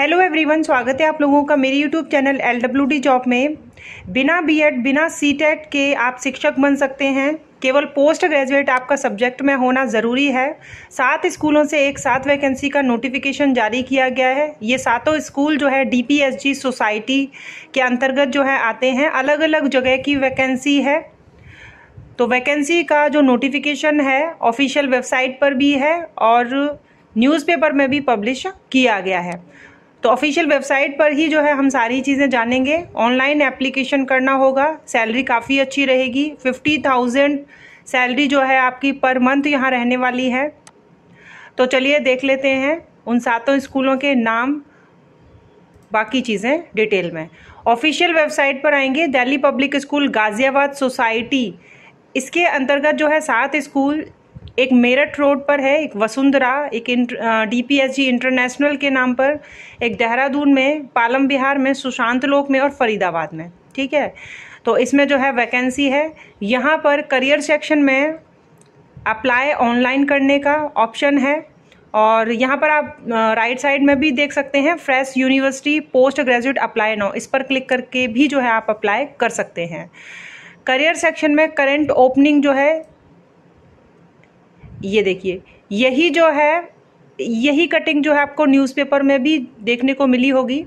hello everyone स्वागत है आप लोगों का मेरी YouTube channel L W D job में बिना बीएड बिना सी टेट के आप शिक्षक बन सकते हैं केवल पोस्ट ग्रेजुएट आपका सब्जेक्ट में होना ज़रूरी है सात स्कूलों से एक साथ वैकेंसी का नोटिफिकेशन जारी किया गया है ये सातों स्कूल जो है डीपीएसजी सोसाइटी के अंतर्गत जो है आते हैं अलग अलग जगह की वैकेंसी है तो वैकेंसी का जो नोटिफिकेशन है ऑफिशियल वेबसाइट पर भी है और न्यूज़पेपर में भी पब्लिश किया गया है तो ऑफिशियल वेबसाइट पर ही जो है हम सारी चीज़ें जानेंगे ऑनलाइन एप्लीकेशन करना होगा सैलरी काफ़ी अच्छी रहेगी फिफ्टी थाउजेंड सैलरी जो है आपकी पर मंथ यहाँ रहने वाली है तो चलिए देख लेते हैं उन सातों स्कूलों के नाम बाकी चीज़ें डिटेल में ऑफिशियल वेबसाइट पर आएंगे Delhi public school Ghaziabad society इसके अंतर्गत जो है सात स्कूल एक मेरठ रोड पर है एक वसुंधरा एक डीपीएसजी इंटरनेशनल के नाम पर एक देहरादून में पालम बिहार में सुशांत लोक में और फरीदाबाद में ठीक है तो इसमें जो है वैकेंसी है यहाँ पर करियर सेक्शन में अप्लाई ऑनलाइन करने का ऑप्शन है और यहाँ पर आप राइट साइड में भी देख सकते हैं fresh university post graduate apply now इस पर क्लिक करके भी जो है आप अप्लाई कर सकते हैं करियर सेक्शन में करेंट ओपनिंग जो है ये देखिए यही जो है यही कटिंग जो है आपको न्यूज़पेपर में भी देखने को मिली होगी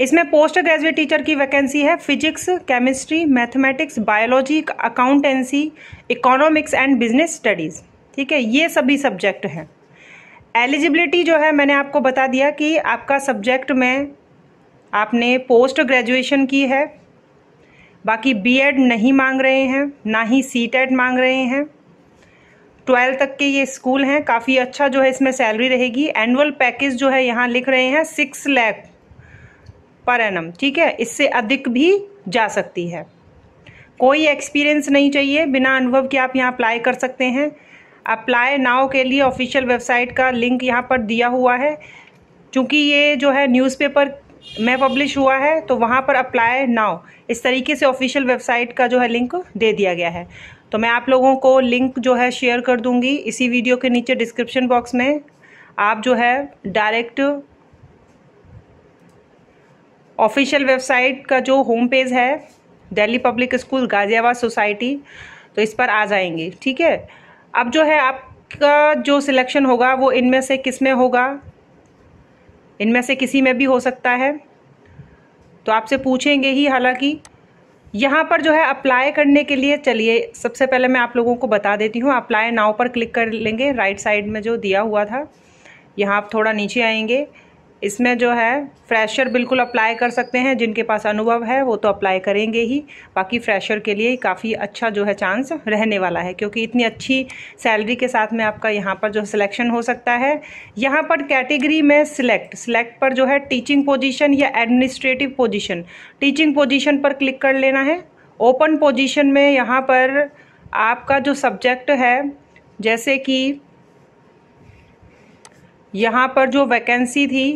इसमें पोस्ट ग्रेजुएट टीचर की वैकेंसी है physics chemistry mathematics biology accountancy economics and business studies ठीक है ये सभी सब्जेक्ट हैं एलिजिबिलिटी जो है मैंने आपको बता दिया कि आपका सब्जेक्ट में आपने पोस्ट ग्रेजुएशन की है बाकी बीएड नहीं मांग रहे हैं ना ही सी मांग रहे हैं ट्वेल्व तक के ये स्कूल हैं काफ़ी अच्छा जो है इसमें सैलरी रहेगी एनुअल पैकेज जो है यहाँ लिख रहे हैं सिक्स लैख पर एनम ठीक है इससे अधिक भी जा सकती है कोई एक्सपीरियंस नहीं चाहिए बिना अनुभव के आप यहाँ अप्लाई कर सकते हैं अप्लाई नाव के लिए ऑफिशियल वेबसाइट का लिंक यहाँ पर दिया हुआ है चूँकि ये जो है न्यूज़पेपर में पब्लिश हुआ है तो वहाँ पर अप्लाई नाव इस तरीके से ऑफिशियल वेबसाइट का जो है लिंक दे दिया गया है तो मैं आप लोगों को लिंक जो है शेयर कर दूंगी इसी वीडियो के नीचे डिस्क्रिप्शन बॉक्स में आप जो है डायरेक्ट ऑफिशियल वेबसाइट का जो होम पेज है Delhi public school Ghaziabad society तो इस पर आ जाएंगे ठीक है अब जो है आपका जो सिलेक्शन होगा वो इनमें से किस में होगा इनमें से किसी में भी हो सकता है तो आपसे पूछेंगे ही हालांकि यहाँ पर जो है अप्लाई करने के लिए चलिए सबसे पहले मैं आप लोगों को बता देती हूँ अप्लाई नाव पर क्लिक कर लेंगे राइट साइड में जो दिया हुआ था यहाँ आप थोड़ा नीचे आएंगे इसमें जो है फ्रेशर बिल्कुल अप्लाई कर सकते हैं जिनके पास अनुभव है वो तो अप्लाई करेंगे ही बाकी फ्रेशर के लिए काफ़ी अच्छा जो है चांस रहने वाला है क्योंकि इतनी अच्छी सैलरी के साथ में आपका यहाँ पर जो सिलेक्शन हो सकता है यहाँ पर कैटेगरी में सिलेक्ट सिलेक्ट पर जो है टीचिंग पोजिशन या एडमिनिस्ट्रेटिव पोजिशन टीचिंग पोजिशन पर क्लिक कर लेना है ओपन पोजिशन में यहाँ पर आपका जो सब्जेक्ट है जैसे कि यहाँ पर जो वैकेंसी थी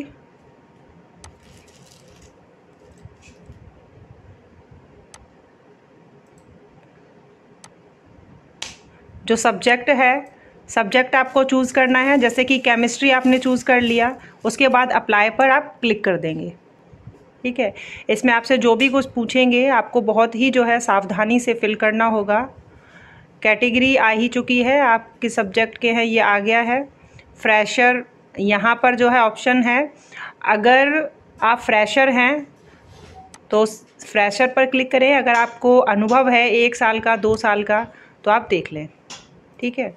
जो सब्जेक्ट है सब्जेक्ट आपको चूज़ करना है जैसे कि केमिस्ट्री आपने चूज़ कर लिया उसके बाद अप्लाई पर आप क्लिक कर देंगे ठीक है इसमें आपसे जो भी कुछ पूछेंगे आपको बहुत ही जो है सावधानी से फिल करना होगा कैटेगरी आ ही चुकी है आपके सब्जेक्ट के हैं ये आ गया है फ्रेशर यहाँ पर जो है ऑप्शन है अगर आप फ्रेशर हैं तो फ्रेशर पर क्लिक करें अगर आपको अनुभव है एक साल का दो साल का तो आप देख लें ठीक है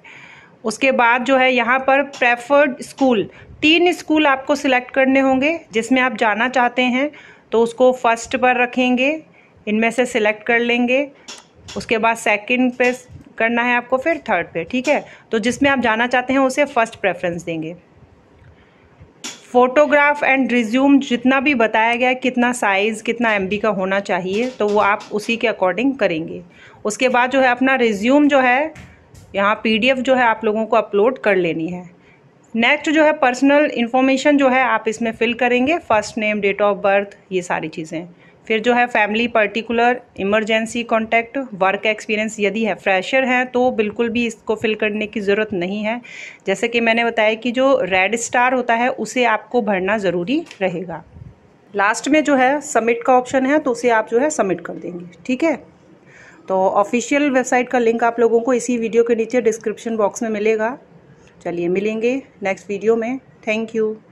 उसके बाद जो है यहाँ पर प्रेफर्ड स्कूल तीन स्कूल आपको सिलेक्ट करने होंगे जिसमें आप जाना चाहते हैं तो उसको फर्स्ट पर रखेंगे इनमें से सिलेक्ट कर लेंगे उसके बाद सेकंड पे करना है आपको फिर थर्ड पे ठीक है तो जिसमें आप जाना चाहते हैं उसे फर्स्ट प्रेफरेंस देंगे फ़ोटोग्राफ एंड रिज्यूम जितना भी बताया गया कितना साइज़ कितना एम का होना चाहिए तो वो आप उसी के अकॉर्डिंग करेंगे उसके बाद जो है अपना रिज्यूम जो है यहाँ पीडीएफ जो है आप लोगों को अपलोड कर लेनी है नेक्स्ट जो है पर्सनल इन्फॉर्मेशन जो है आप इसमें फिल करेंगे first name date of birth ये सारी चीज़ें फिर जो है family particular emergency contact work experience यदि है फ्रेशर हैं तो बिल्कुल भी इसको फिल करने की ज़रूरत नहीं है जैसे कि मैंने बताया कि जो रेड स्टार होता है उसे आपको भरना ज़रूरी रहेगा लास्ट में जो है सबमिट का ऑप्शन है तो उसे आप जो है सबमिट कर देंगे ठीक है तो ऑफिशियल वेबसाइट का लिंक आप लोगों को इसी वीडियो के नीचे डिस्क्रिप्शन बॉक्स में मिलेगा चलिए मिलेंगे नेक्स्ट वीडियो में थैंक यू